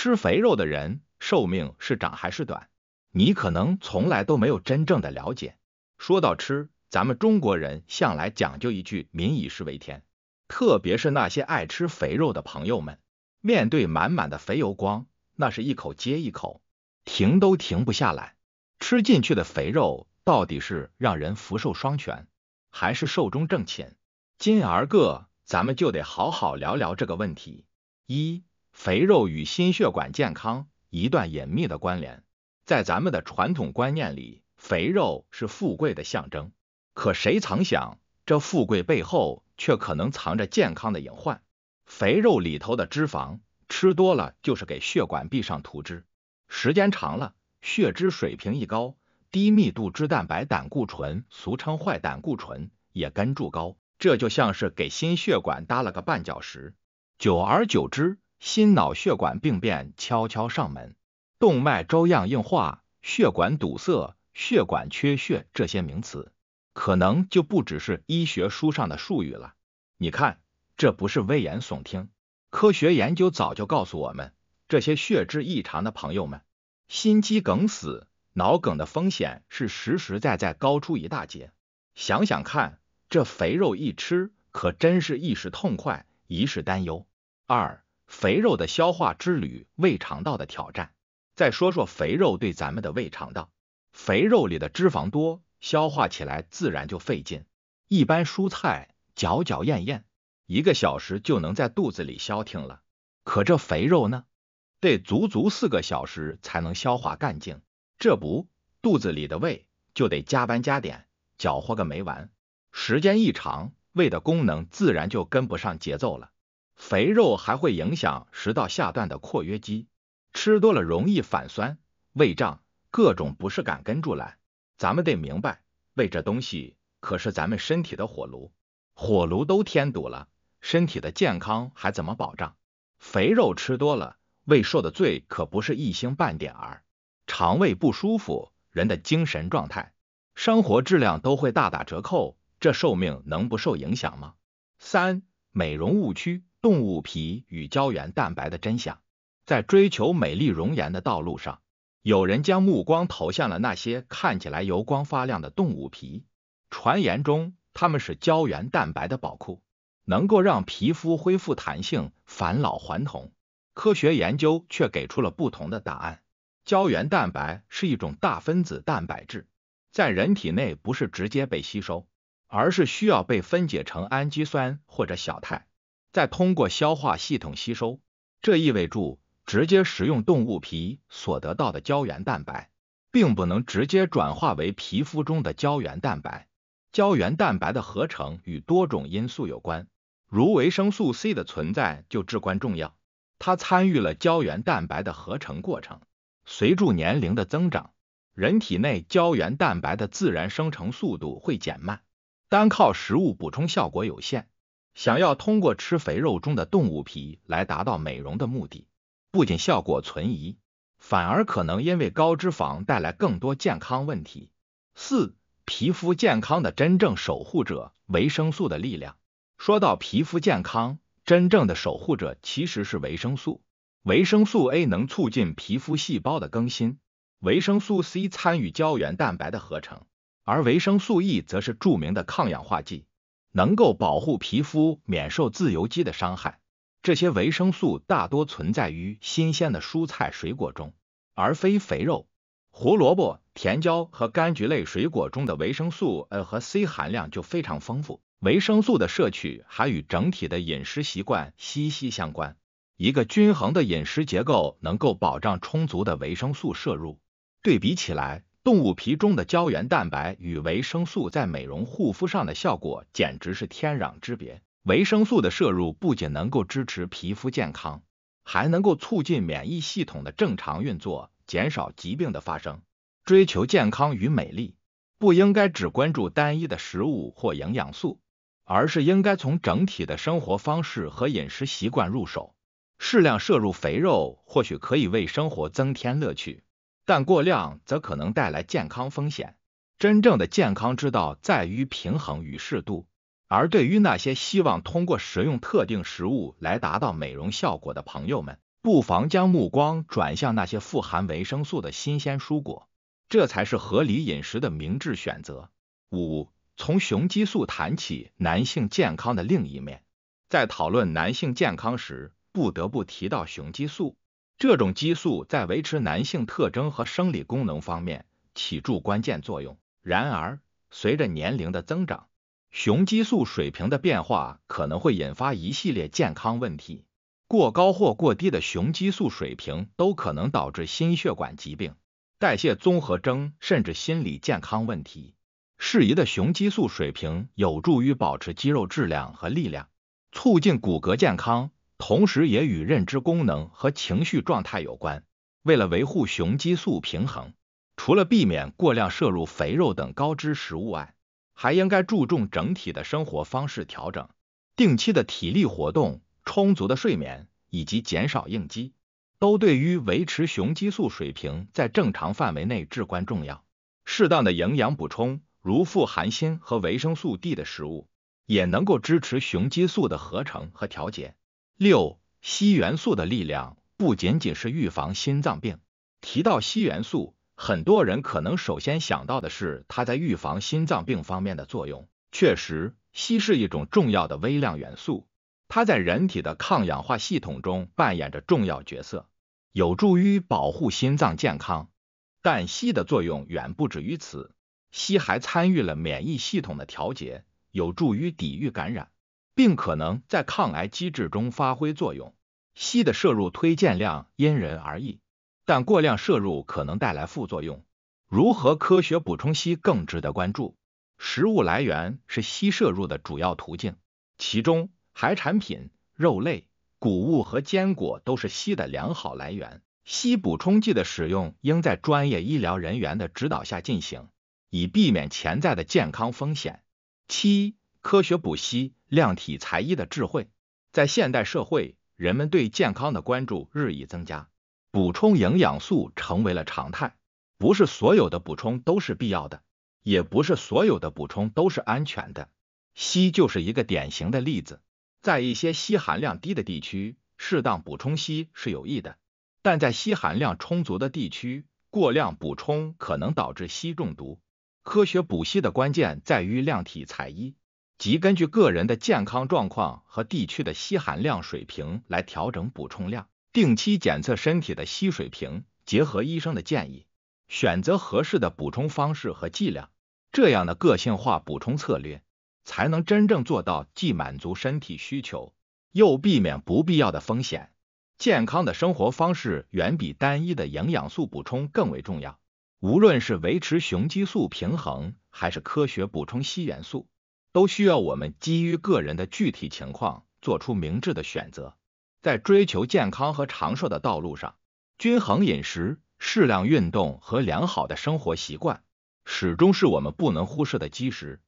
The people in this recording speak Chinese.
吃肥肉的人寿命是长还是短？你可能从来都没有真正的了解。说到吃，咱们中国人向来讲究一句“民以食为天”，特别是那些爱吃肥肉的朋友们，面对满满的肥油光，那是一口接一口，停都停不下来。吃进去的肥肉到底是让人福寿双全，还是寿终正寝？今儿个咱们就得好好聊聊这个问题。一肥肉与心血管健康一段隐秘的关联，在咱们的传统观念里，肥肉是富贵的象征。可谁曾想，这富贵背后却可能藏着健康的隐患。肥肉里头的脂肪吃多了，就是给血管壁上涂脂，时间长了，血脂水平一高，低密度脂蛋白胆固醇，俗称坏胆固醇，也跟住高。这就像是给心血管搭了个绊脚石，久而久之。心脑血管病变悄悄上门，动脉粥样硬化、血管堵塞、血管缺血这些名词，可能就不只是医学书上的术语了。你看，这不是危言耸听，科学研究早就告诉我们，这些血脂异常的朋友们，心肌梗死、脑梗的风险是实实在在高出一大截。想想看，这肥肉一吃，可真是一时痛快，一时担忧。二肥肉的消化之旅，胃肠道的挑战。再说说肥肉对咱们的胃肠道，肥肉里的脂肪多，消化起来自然就费劲。一般蔬菜嚼嚼咽咽，一个小时就能在肚子里消停了。可这肥肉呢，得足足四个小时才能消化干净。这不，肚子里的胃就得加班加点，搅和个没完。时间一长，胃的功能自然就跟不上节奏了。肥肉还会影响食道下段的括约肌，吃多了容易反酸、胃胀，各种不适感跟住来。咱们得明白，胃这东西可是咱们身体的火炉，火炉都添堵了，身体的健康还怎么保障？肥肉吃多了，胃受的罪可不是一星半点儿。肠胃不舒服，人的精神状态、生活质量都会大打折扣，这寿命能不受影响吗？三美容误区。动物皮与胶原蛋白的真相，在追求美丽容颜的道路上，有人将目光投向了那些看起来油光发亮的动物皮。传言中，它们是胶原蛋白的宝库，能够让皮肤恢复弹性、返老还童。科学研究却给出了不同的答案。胶原蛋白是一种大分子蛋白质，在人体内不是直接被吸收，而是需要被分解成氨基酸或者小肽。再通过消化系统吸收，这意味着直接食用动物皮所得到的胶原蛋白，并不能直接转化为皮肤中的胶原蛋白。胶原蛋白的合成与多种因素有关，如维生素 C 的存在就至关重要，它参与了胶原蛋白的合成过程。随着年龄的增长，人体内胶原蛋白的自然生成速度会减慢，单靠食物补充效果有限。想要通过吃肥肉中的动物皮来达到美容的目的，不仅效果存疑，反而可能因为高脂肪带来更多健康问题。四、皮肤健康的真正守护者——维生素的力量。说到皮肤健康，真正的守护者其实是维生素。维生素 A 能促进皮肤细胞的更新，维生素 C 参与胶原蛋白的合成，而维生素 E 则是著名的抗氧化剂。能够保护皮肤免受自由基的伤害。这些维生素大多存在于新鲜的蔬菜、水果中，而非肥肉。胡萝卜、甜椒和柑橘类水果中的维生素呃和 C 含量就非常丰富。维生素的摄取还与整体的饮食习惯息息相关。一个均衡的饮食结构能够保障充足的维生素摄入。对比起来。动物皮中的胶原蛋白与维生素在美容护肤上的效果简直是天壤之别。维生素的摄入不仅能够支持皮肤健康，还能够促进免疫系统的正常运作，减少疾病的发生。追求健康与美丽，不应该只关注单一的食物或营养素，而是应该从整体的生活方式和饮食习惯入手。适量摄入肥肉，或许可以为生活增添乐趣。但过量则可能带来健康风险。真正的健康之道在于平衡与适度。而对于那些希望通过食用特定食物来达到美容效果的朋友们，不妨将目光转向那些富含维生素的新鲜蔬果，这才是合理饮食的明智选择。五、从雄激素谈起，男性健康的另一面。在讨论男性健康时，不得不提到雄激素。这种激素在维持男性特征和生理功能方面起着关键作用。然而，随着年龄的增长，雄激素水平的变化可能会引发一系列健康问题。过高或过低的雄激素水平都可能导致心血管疾病、代谢综合征，甚至心理健康问题。适宜的雄激素水平有助于保持肌肉质量和力量，促进骨骼健康。同时，也与认知功能和情绪状态有关。为了维护雄激素平衡，除了避免过量摄入肥肉等高脂食物外，还应该注重整体的生活方式调整。定期的体力活动、充足的睡眠以及减少应激，都对于维持雄激素水平在正常范围内至关重要。适当的营养补充，如富含锌和维生素 D 的食物，也能够支持雄激素的合成和调节。六，硒元素的力量不仅仅是预防心脏病。提到硒元素，很多人可能首先想到的是它在预防心脏病方面的作用。确实，硒是一种重要的微量元素，它在人体的抗氧化系统中扮演着重要角色，有助于保护心脏健康。但硒的作用远不止于此，硒还参与了免疫系统的调节，有助于抵御感染。并可能在抗癌机制中发挥作用。硒的摄入推荐量因人而异，但过量摄入可能带来副作用。如何科学补充硒更值得关注。食物来源是硒摄入的主要途径，其中海产品、肉类、谷物和坚果都是硒的良好来源。硒补充剂的使用应在专业医疗人员的指导下进行，以避免潜在的健康风险。七。科学补硒，量体裁衣的智慧。在现代社会，人们对健康的关注日益增加，补充营养素成为了常态。不是所有的补充都是必要的，也不是所有的补充都是安全的。硒就是一个典型的例子。在一些硒含量低的地区，适当补充硒是有益的；但在硒含量充足的地区，过量补充可能导致硒中毒。科学补硒的关键在于量体裁衣。即根据个人的健康状况和地区的硒含量水平来调整补充量，定期检测身体的硒水平，结合医生的建议，选择合适的补充方式和剂量。这样的个性化补充策略，才能真正做到既满足身体需求，又避免不必要的风险。健康的生活方式远比单一的营养素补充更为重要。无论是维持雄激素平衡，还是科学补充硒元素。都需要我们基于个人的具体情况做出明智的选择。在追求健康和长寿的道路上，均衡饮食、适量运动和良好的生活习惯，始终是我们不能忽视的基石。